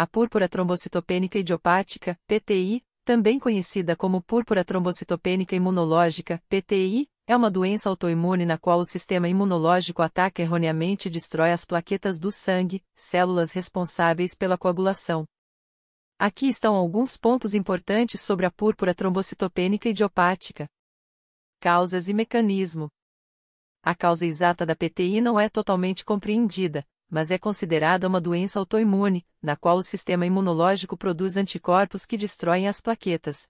a púrpura trombocitopênica idiopática, PTI, também conhecida como púrpura trombocitopênica imunológica, PTI, é uma doença autoimune na qual o sistema imunológico ataca erroneamente e destrói as plaquetas do sangue, células responsáveis pela coagulação. Aqui estão alguns pontos importantes sobre a púrpura trombocitopênica idiopática. Causas e mecanismo. A causa exata da PTI não é totalmente compreendida, mas é considerada uma doença autoimune, na qual o sistema imunológico produz anticorpos que destroem as plaquetas.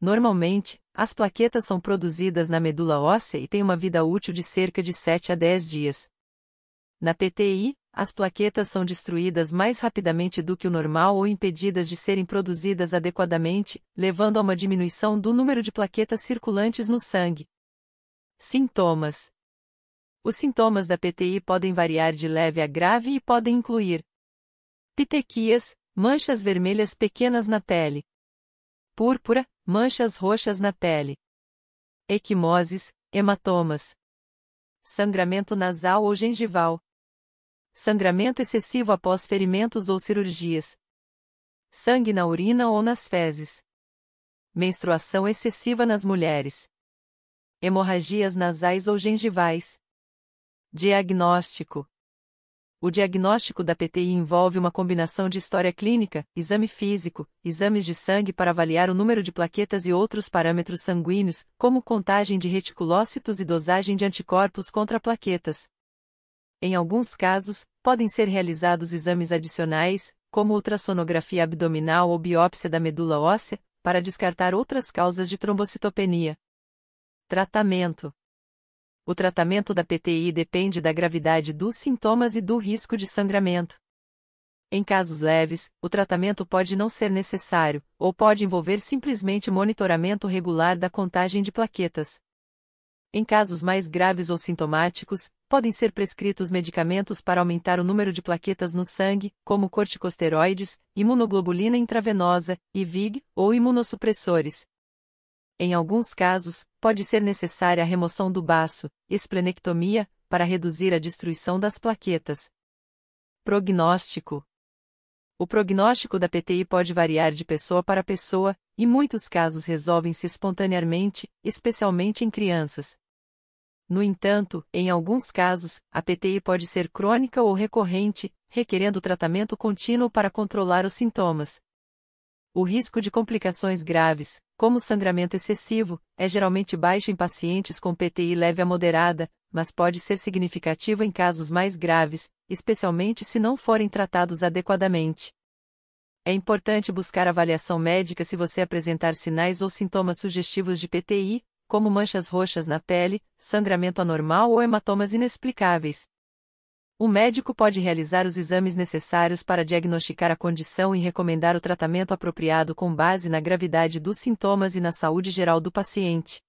Normalmente, as plaquetas são produzidas na medula óssea e têm uma vida útil de cerca de 7 a 10 dias. Na PTI, as plaquetas são destruídas mais rapidamente do que o normal ou impedidas de serem produzidas adequadamente, levando a uma diminuição do número de plaquetas circulantes no sangue. Sintomas: os sintomas da PTI podem variar de leve a grave e podem incluir pitequias, manchas vermelhas pequenas na pele, púrpura, manchas roxas na pele, equimoses, hematomas, sangramento nasal ou gengival, sangramento excessivo após ferimentos ou cirurgias, sangue na urina ou nas fezes, menstruação excessiva nas mulheres, hemorragias nasais ou gengivais Diagnóstico: O diagnóstico da PTI envolve uma combinação de história clínica, exame físico, exames de sangue para avaliar o número de plaquetas e outros parâmetros sanguíneos, como contagem de reticulócitos e dosagem de anticorpos contra plaquetas. Em alguns casos, podem ser realizados exames adicionais, como ultrassonografia abdominal ou biópsia da medula óssea, para descartar outras causas de trombocitopenia. Tratamento o tratamento da PTI depende da gravidade dos sintomas e do risco de sangramento. Em casos leves, o tratamento pode não ser necessário, ou pode envolver simplesmente monitoramento regular da contagem de plaquetas. Em casos mais graves ou sintomáticos, podem ser prescritos medicamentos para aumentar o número de plaquetas no sangue, como corticosteroides, imunoglobulina intravenosa, IVIG, ou imunossupressores, em alguns casos, pode ser necessária a remoção do baço, esplenectomia, para reduzir a destruição das plaquetas. Prognóstico O prognóstico da PTI pode variar de pessoa para pessoa, e muitos casos resolvem-se espontaneamente, especialmente em crianças. No entanto, em alguns casos, a PTI pode ser crônica ou recorrente, requerendo tratamento contínuo para controlar os sintomas. O risco de complicações graves, como o sangramento excessivo, é geralmente baixo em pacientes com PTI leve a moderada, mas pode ser significativo em casos mais graves, especialmente se não forem tratados adequadamente. É importante buscar avaliação médica se você apresentar sinais ou sintomas sugestivos de PTI, como manchas roxas na pele, sangramento anormal ou hematomas inexplicáveis. O médico pode realizar os exames necessários para diagnosticar a condição e recomendar o tratamento apropriado com base na gravidade dos sintomas e na saúde geral do paciente.